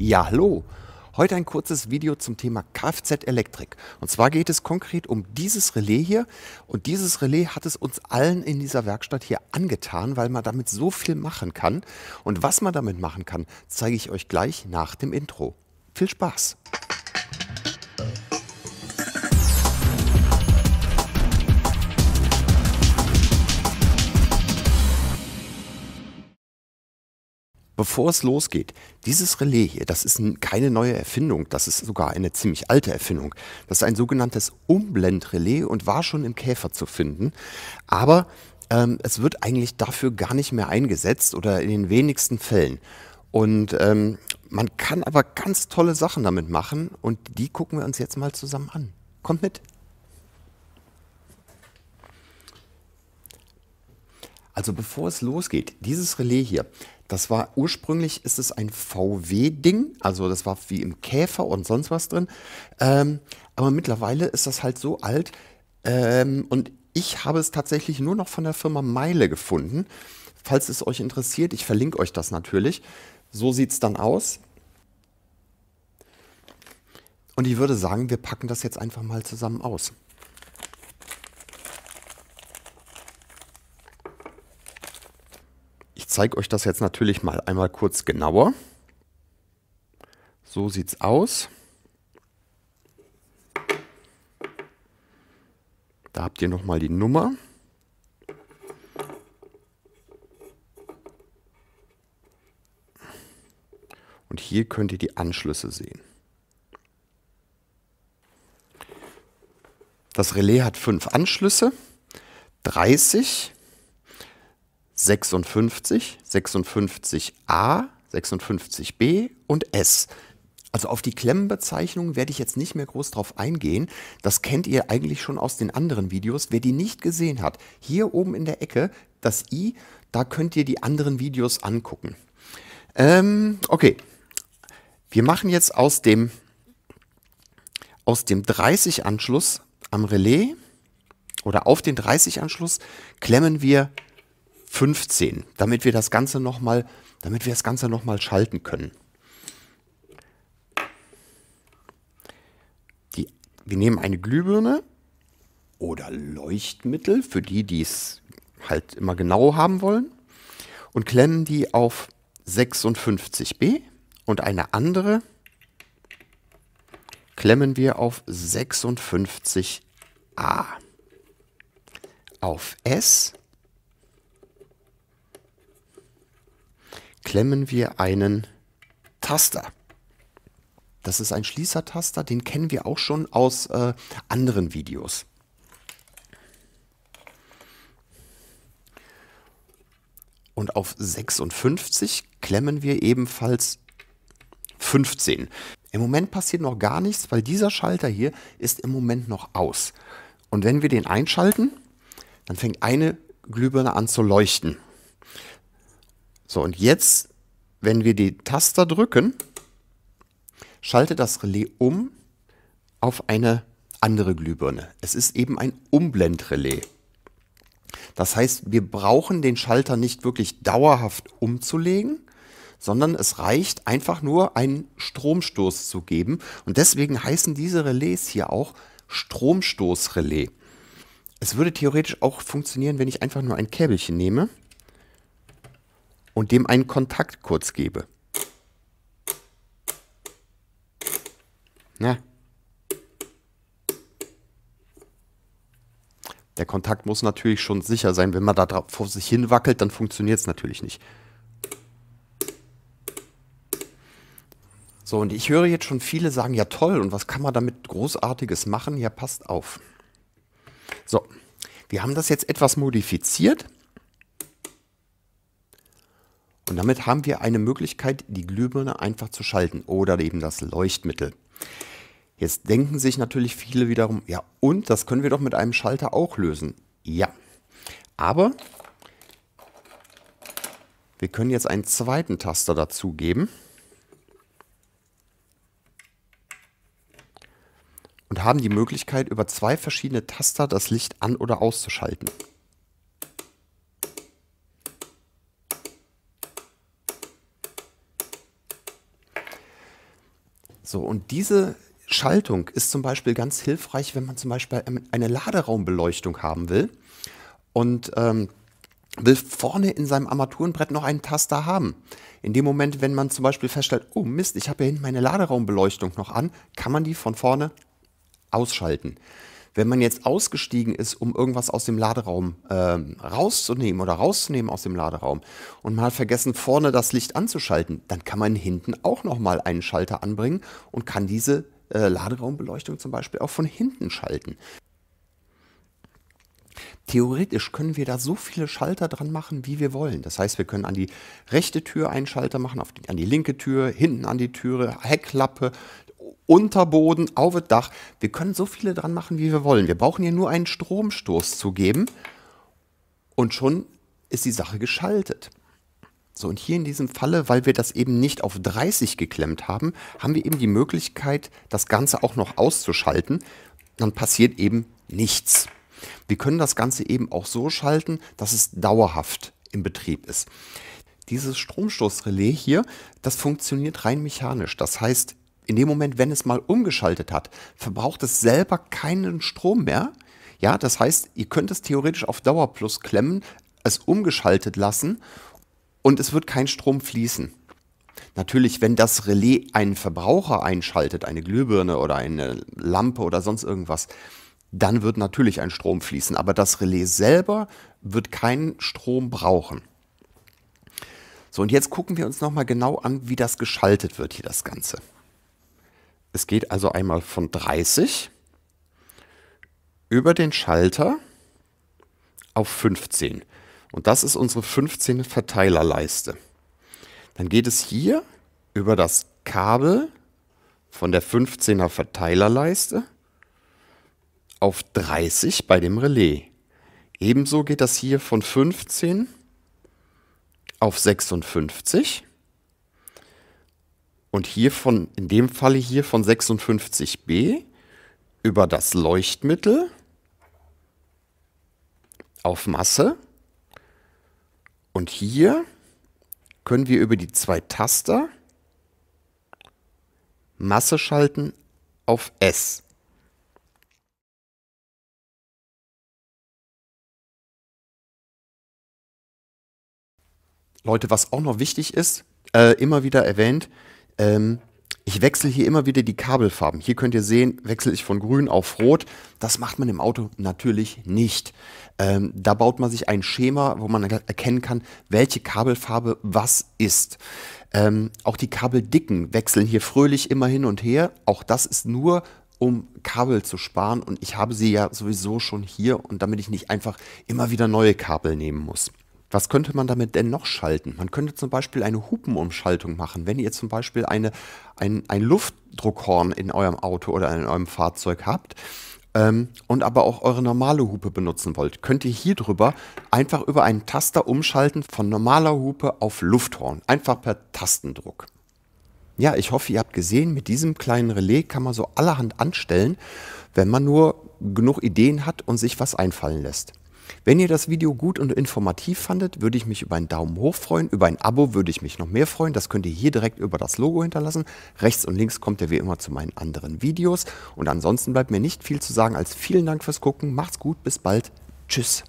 Ja, hallo. Heute ein kurzes Video zum Thema Kfz-Elektrik. Und zwar geht es konkret um dieses Relais hier. Und dieses Relais hat es uns allen in dieser Werkstatt hier angetan, weil man damit so viel machen kann. Und was man damit machen kann, zeige ich euch gleich nach dem Intro. Viel Spaß! bevor es losgeht, dieses Relais hier, das ist keine neue Erfindung, das ist sogar eine ziemlich alte Erfindung. Das ist ein sogenanntes Umblendrelais und war schon im Käfer zu finden. Aber ähm, es wird eigentlich dafür gar nicht mehr eingesetzt oder in den wenigsten Fällen. Und ähm, man kann aber ganz tolle Sachen damit machen und die gucken wir uns jetzt mal zusammen an. Kommt mit! Also bevor es losgeht, dieses Relais hier, das war ursprünglich ist es ein VW-Ding, also das war wie im Käfer und sonst was drin. Ähm, aber mittlerweile ist das halt so alt ähm, und ich habe es tatsächlich nur noch von der Firma Meile gefunden. Falls es euch interessiert, ich verlinke euch das natürlich. So sieht es dann aus. Und ich würde sagen, wir packen das jetzt einfach mal zusammen aus. zeige euch das jetzt natürlich mal einmal kurz genauer. So sieht es aus. Da habt ihr nochmal die Nummer. Und hier könnt ihr die Anschlüsse sehen. Das Relais hat fünf Anschlüsse, 30 56, 56a, 56b und S. Also auf die Klemmenbezeichnungen werde ich jetzt nicht mehr groß drauf eingehen. Das kennt ihr eigentlich schon aus den anderen Videos. Wer die nicht gesehen hat, hier oben in der Ecke, das i, da könnt ihr die anderen Videos angucken. Ähm, okay, wir machen jetzt aus dem, aus dem 30-Anschluss am Relais oder auf den 30-Anschluss klemmen wir 15, damit wir das Ganze nochmal, damit wir das Ganze nochmal schalten können. Die, wir nehmen eine Glühbirne oder Leuchtmittel, für die, die es halt immer genau haben wollen, und klemmen die auf 56b und eine andere klemmen wir auf 56a. Auf S klemmen wir einen Taster. Das ist ein Schließertaster, den kennen wir auch schon aus äh, anderen Videos. Und auf 56 klemmen wir ebenfalls 15. Im Moment passiert noch gar nichts, weil dieser Schalter hier ist im Moment noch aus. Und wenn wir den einschalten, dann fängt eine Glühbirne an zu leuchten. So, und jetzt, wenn wir die Taster drücken, schaltet das Relais um auf eine andere Glühbirne. Es ist eben ein Umblendrelais. Das heißt, wir brauchen den Schalter nicht wirklich dauerhaft umzulegen, sondern es reicht einfach nur einen Stromstoß zu geben. Und deswegen heißen diese Relais hier auch Stromstoßrelais. Es würde theoretisch auch funktionieren, wenn ich einfach nur ein Käbelchen nehme und dem einen Kontakt kurz gebe. Na. Der Kontakt muss natürlich schon sicher sein. Wenn man da drauf vor sich hin wackelt, dann funktioniert es natürlich nicht. So, und ich höre jetzt schon viele sagen, ja toll, und was kann man damit Großartiges machen? Ja, passt auf. So, wir haben das jetzt etwas modifiziert. Und damit haben wir eine Möglichkeit, die Glühbirne einfach zu schalten oder eben das Leuchtmittel. Jetzt denken sich natürlich viele wiederum, ja, und das können wir doch mit einem Schalter auch lösen. Ja, aber wir können jetzt einen zweiten Taster dazugeben und haben die Möglichkeit, über zwei verschiedene Taster das Licht an- oder auszuschalten. So, und diese Schaltung ist zum Beispiel ganz hilfreich, wenn man zum Beispiel eine Laderaumbeleuchtung haben will und ähm, will vorne in seinem Armaturenbrett noch einen Taster haben. In dem Moment, wenn man zum Beispiel feststellt, oh Mist, ich habe hier hinten meine Laderaumbeleuchtung noch an, kann man die von vorne ausschalten wenn man jetzt ausgestiegen ist, um irgendwas aus dem Laderaum äh, rauszunehmen oder rauszunehmen aus dem Laderaum und man hat vergessen, vorne das Licht anzuschalten, dann kann man hinten auch nochmal einen Schalter anbringen und kann diese äh, Laderaumbeleuchtung zum Beispiel auch von hinten schalten. Theoretisch können wir da so viele Schalter dran machen, wie wir wollen. Das heißt, wir können an die rechte Tür einen Schalter machen, die, an die linke Tür, hinten an die Türe, Heckklappe, Unterboden, auf das Dach. Wir können so viele dran machen, wie wir wollen. Wir brauchen ja nur einen Stromstoß zu geben und schon ist die Sache geschaltet. So, und hier in diesem Falle, weil wir das eben nicht auf 30 geklemmt haben, haben wir eben die Möglichkeit, das Ganze auch noch auszuschalten. Dann passiert eben nichts. Wir können das Ganze eben auch so schalten, dass es dauerhaft im Betrieb ist. Dieses Stromstoßrelais hier, das funktioniert rein mechanisch. Das heißt, in dem Moment, wenn es mal umgeschaltet hat, verbraucht es selber keinen Strom mehr. Ja, das heißt, ihr könnt es theoretisch auf Dauer plus klemmen, es umgeschaltet lassen und es wird kein Strom fließen. Natürlich, wenn das Relais einen Verbraucher einschaltet, eine Glühbirne oder eine Lampe oder sonst irgendwas, dann wird natürlich ein Strom fließen. Aber das Relais selber wird keinen Strom brauchen. So, und jetzt gucken wir uns nochmal genau an, wie das geschaltet wird hier, das Ganze. Es geht also einmal von 30 über den Schalter auf 15. Und das ist unsere 15 Verteilerleiste. Dann geht es hier über das Kabel von der 15er Verteilerleiste auf 30 bei dem Relais. Ebenso geht das hier von 15 auf 56 und hier von, in dem Falle hier von 56b über das Leuchtmittel auf Masse. Und hier können wir über die zwei Taster Masse schalten auf S. Leute, was auch noch wichtig ist, äh, immer wieder erwähnt, ähm, ich wechsle hier immer wieder die Kabelfarben. Hier könnt ihr sehen, wechsle ich von grün auf rot. Das macht man im Auto natürlich nicht. Ähm, da baut man sich ein Schema, wo man erkennen kann, welche Kabelfarbe was ist. Ähm, auch die Kabeldicken wechseln hier fröhlich immer hin und her. Auch das ist nur um Kabel zu sparen und ich habe sie ja sowieso schon hier und damit ich nicht einfach immer wieder neue Kabel nehmen muss. Was könnte man damit denn noch schalten? Man könnte zum Beispiel eine Hupenumschaltung machen. Wenn ihr zum Beispiel eine, ein, ein Luftdruckhorn in eurem Auto oder in eurem Fahrzeug habt, ähm, und aber auch eure normale Hupe benutzen wollt, könnt ihr hier drüber einfach über einen Taster umschalten von normaler Hupe auf Lufthorn. Einfach per Tastendruck. Ja, ich hoffe, ihr habt gesehen, mit diesem kleinen Relais kann man so allerhand anstellen, wenn man nur genug Ideen hat und sich was einfallen lässt. Wenn ihr das Video gut und informativ fandet, würde ich mich über einen Daumen hoch freuen. Über ein Abo würde ich mich noch mehr freuen. Das könnt ihr hier direkt über das Logo hinterlassen. Rechts und links kommt ihr wie immer zu meinen anderen Videos. Und ansonsten bleibt mir nicht viel zu sagen als vielen Dank fürs Gucken. Macht's gut, bis bald. Tschüss.